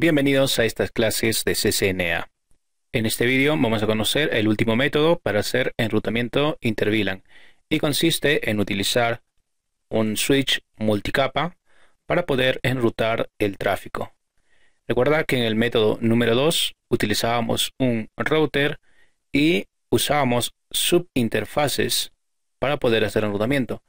Bienvenidos a estas clases de CCNA. En este vídeo vamos a conocer el último método para hacer enrutamiento intervilan y consiste en utilizar un switch multicapa para poder enrutar el tráfico. Recuerda que en el método número 2 utilizábamos un router y usábamos subinterfaces para poder hacer enrutamiento.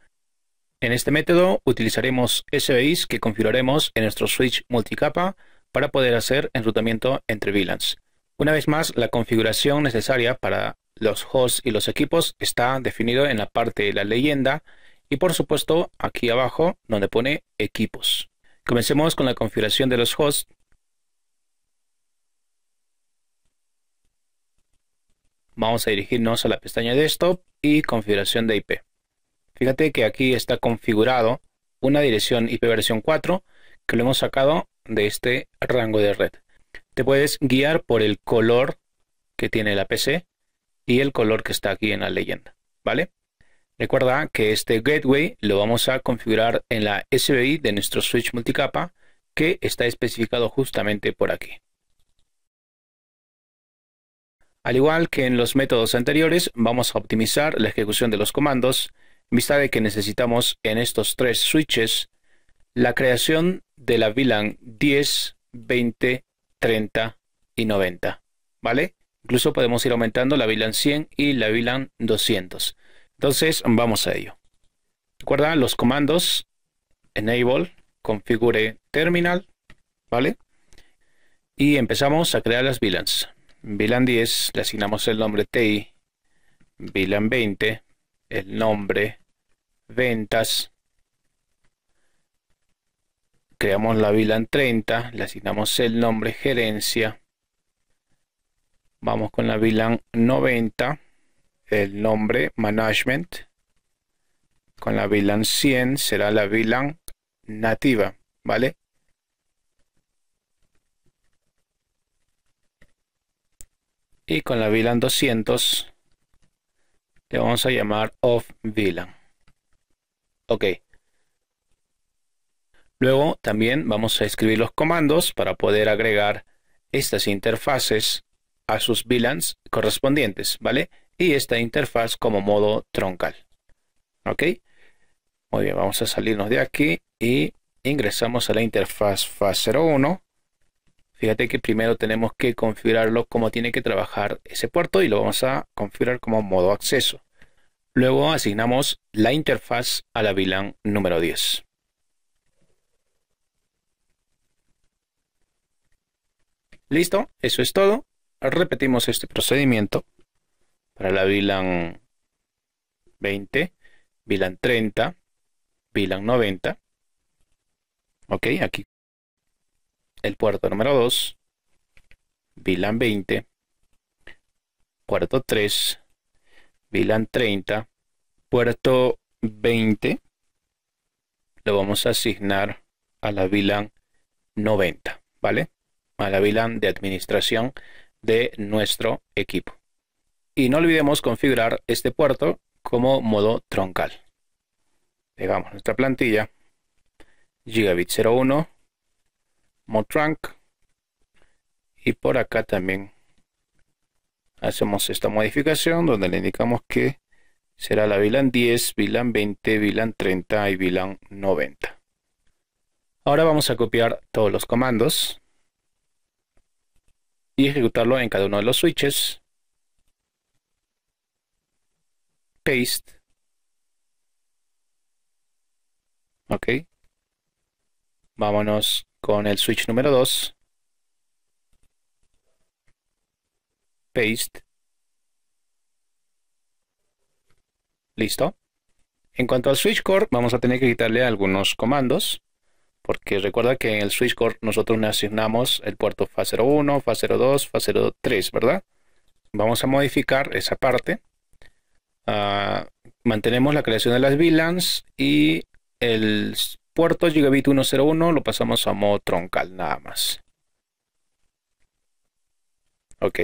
En este método utilizaremos SBIs que configuraremos en nuestro switch multicapa para poder hacer enrutamiento entre VLANs. Una vez más, la configuración necesaria para los hosts y los equipos está definido en la parte de la leyenda y por supuesto aquí abajo donde pone equipos. Comencemos con la configuración de los hosts. Vamos a dirigirnos a la pestaña de desktop y configuración de IP. Fíjate que aquí está configurado una dirección IP versión 4 que lo hemos sacado de este rango de red. Te puedes guiar por el color que tiene la PC y el color que está aquí en la leyenda, ¿vale? Recuerda que este gateway lo vamos a configurar en la SBI de nuestro switch multicapa que está especificado justamente por aquí. Al igual que en los métodos anteriores, vamos a optimizar la ejecución de los comandos en vista de que necesitamos en estos tres switches la creación de la VLAN 10, 20, 30 y 90. ¿Vale? Incluso podemos ir aumentando la VLAN 100 y la VLAN 200. Entonces, vamos a ello. Recuerda los comandos enable, configure terminal, ¿vale? Y empezamos a crear las VLANs. VLAN 10, le asignamos el nombre TI. VLAN 20, el nombre ventas creamos la vilan 30, le asignamos el nombre gerencia, vamos con la vilan 90, el nombre management, con la VLAN 100 será la vilan nativa, ¿vale? Y con la VLAN 200 le vamos a llamar off VLAN. Ok. Luego también vamos a escribir los comandos para poder agregar estas interfaces a sus VLANs correspondientes, ¿vale? Y esta interfaz como modo troncal. ¿Ok? Muy bien, vamos a salirnos de aquí y ingresamos a la interfaz FAS01. Fíjate que primero tenemos que configurarlo como tiene que trabajar ese puerto y lo vamos a configurar como modo acceso. Luego asignamos la interfaz a la VLAN número 10. Listo, eso es todo. Repetimos este procedimiento para la VLAN 20, VLAN 30, VLAN 90. Ok, aquí el puerto número 2, VLAN 20, puerto 3, VLAN 30, puerto 20, lo vamos a asignar a la VLAN 90, ¿vale? a la VLAN de administración de nuestro equipo. Y no olvidemos configurar este puerto como modo troncal. Pegamos nuestra plantilla, gigabit 01, trunk y por acá también hacemos esta modificación donde le indicamos que será la VLAN 10, VLAN 20, VLAN 30 y VLAN 90. Ahora vamos a copiar todos los comandos y ejecutarlo en cada uno de los switches. Paste. Ok. Vámonos con el switch número 2. Paste. Listo. En cuanto al switch core, vamos a tener que quitarle algunos comandos porque recuerda que en el core nosotros le asignamos el puerto FA01, FA02, FA03, ¿verdad? Vamos a modificar esa parte. Ah, mantenemos la creación de las VLANs y el puerto gigabit 101 lo pasamos a modo troncal nada más. Ok.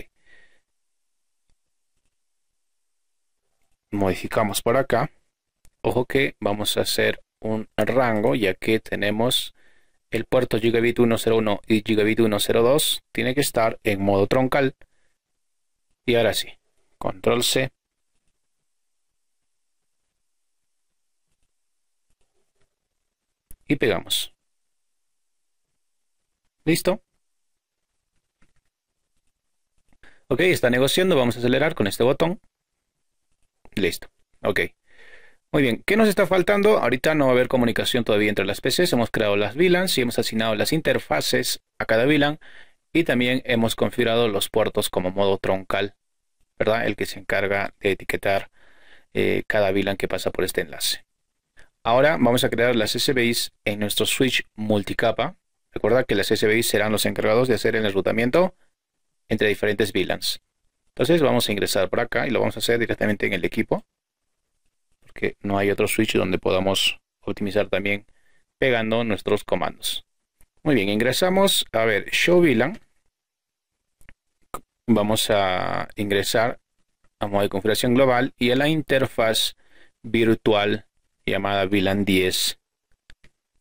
Modificamos por acá. Ojo que vamos a hacer un rango ya que tenemos el puerto Gigabit 101 y Gigabit 102 tiene que estar en modo troncal. Y ahora sí, control C. Y pegamos. ¿Listo? Ok, está negociando, vamos a acelerar con este botón. Listo, ok. Muy bien, ¿qué nos está faltando? Ahorita no va a haber comunicación todavía entre las PCs, hemos creado las VLANs y hemos asignado las interfaces a cada VLAN y también hemos configurado los puertos como modo troncal, ¿verdad? El que se encarga de etiquetar eh, cada VLAN que pasa por este enlace. Ahora vamos a crear las SBIs en nuestro switch multicapa. Recuerda que las SBIs serán los encargados de hacer el enrutamiento entre diferentes VLANs. Entonces vamos a ingresar por acá y lo vamos a hacer directamente en el equipo que no hay otro switch donde podamos optimizar también pegando nuestros comandos. Muy bien, ingresamos, a ver, show VLAN. Vamos a ingresar a modo de configuración global y a la interfaz virtual llamada VLAN 10.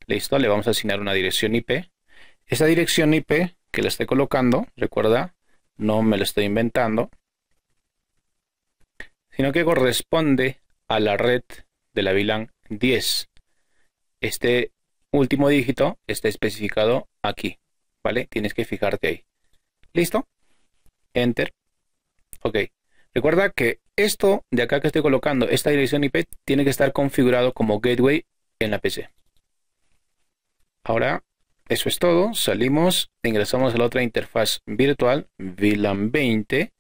Listo, le vamos a asignar una dirección IP. Esa dirección IP que le estoy colocando, recuerda, no me lo estoy inventando, sino que corresponde a la red de la VLAN 10. Este último dígito está especificado aquí, ¿vale? Tienes que fijarte ahí. ¿Listo? Enter. Ok. Recuerda que esto de acá que estoy colocando, esta dirección IP, tiene que estar configurado como gateway en la PC. Ahora, eso es todo. Salimos, ingresamos a la otra interfaz virtual, VLAN 20,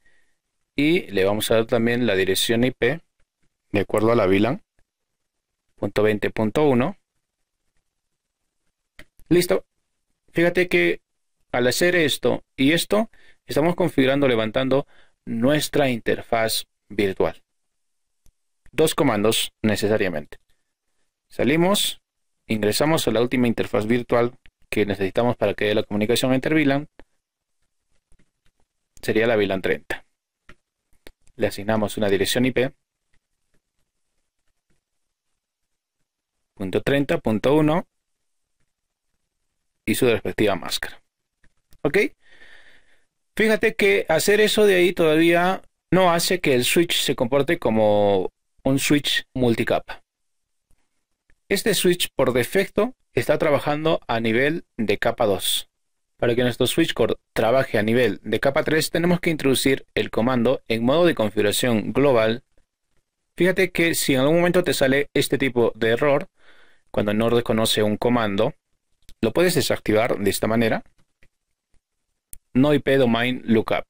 y le vamos a dar también la dirección IP de acuerdo a la VLAN. Punto 20.1. Listo. Fíjate que al hacer esto y esto, estamos configurando, levantando nuestra interfaz virtual. Dos comandos necesariamente. Salimos, ingresamos a la última interfaz virtual que necesitamos para que haya la comunicación entre VLAN. Sería la VLAN 30. Le asignamos una dirección IP. punto 30, y su respectiva máscara. ¿Ok? Fíjate que hacer eso de ahí todavía no hace que el switch se comporte como un switch multicapa. Este switch por defecto está trabajando a nivel de capa 2. Para que nuestro core trabaje a nivel de capa 3 tenemos que introducir el comando en modo de configuración global. Fíjate que si en algún momento te sale este tipo de error, cuando no reconoce un comando, lo puedes desactivar de esta manera. No IP domain lookup.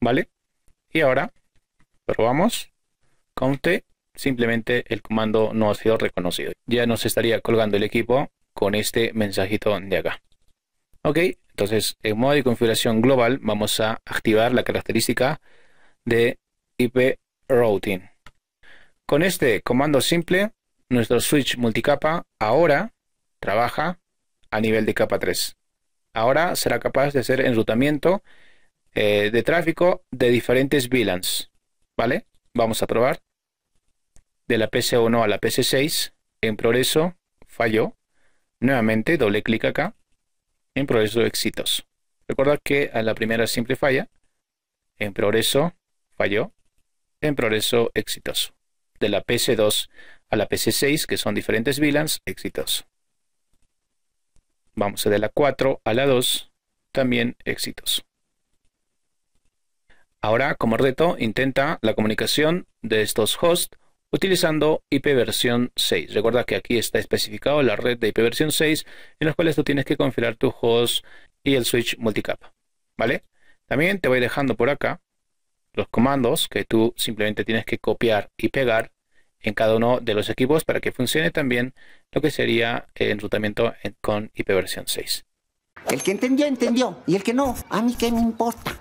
¿Vale? Y ahora probamos. Conte. Simplemente el comando no ha sido reconocido. Ya nos estaría colgando el equipo con este mensajito de acá. Ok, entonces en modo de configuración global vamos a activar la característica de IP routing. Con este comando simple, nuestro switch multicapa ahora trabaja a nivel de capa 3. Ahora será capaz de hacer enrutamiento eh, de tráfico de diferentes VLANs. ¿Vale? Vamos a probar. De la PC1 a la PC6. En progreso falló. Nuevamente doble clic acá. En progreso éxitos, Recuerda que a la primera simple falla. En progreso falló en progreso exitoso. De la PC2 a la PC6, que son diferentes VLANs, exitoso. Vamos de la 4 a la 2, también exitoso. Ahora, como reto, intenta la comunicación de estos hosts utilizando IP versión 6. Recuerda que aquí está especificado la red de IP versión 6 en la cuales tú tienes que configurar tu host y el switch multicapa. ¿Vale? También te voy dejando por acá los comandos que tú simplemente tienes que copiar y pegar en cada uno de los equipos para que funcione también lo que sería el enrutamiento con ipv 6. El que entendió, entendió. Y el que no, a mí qué me importa.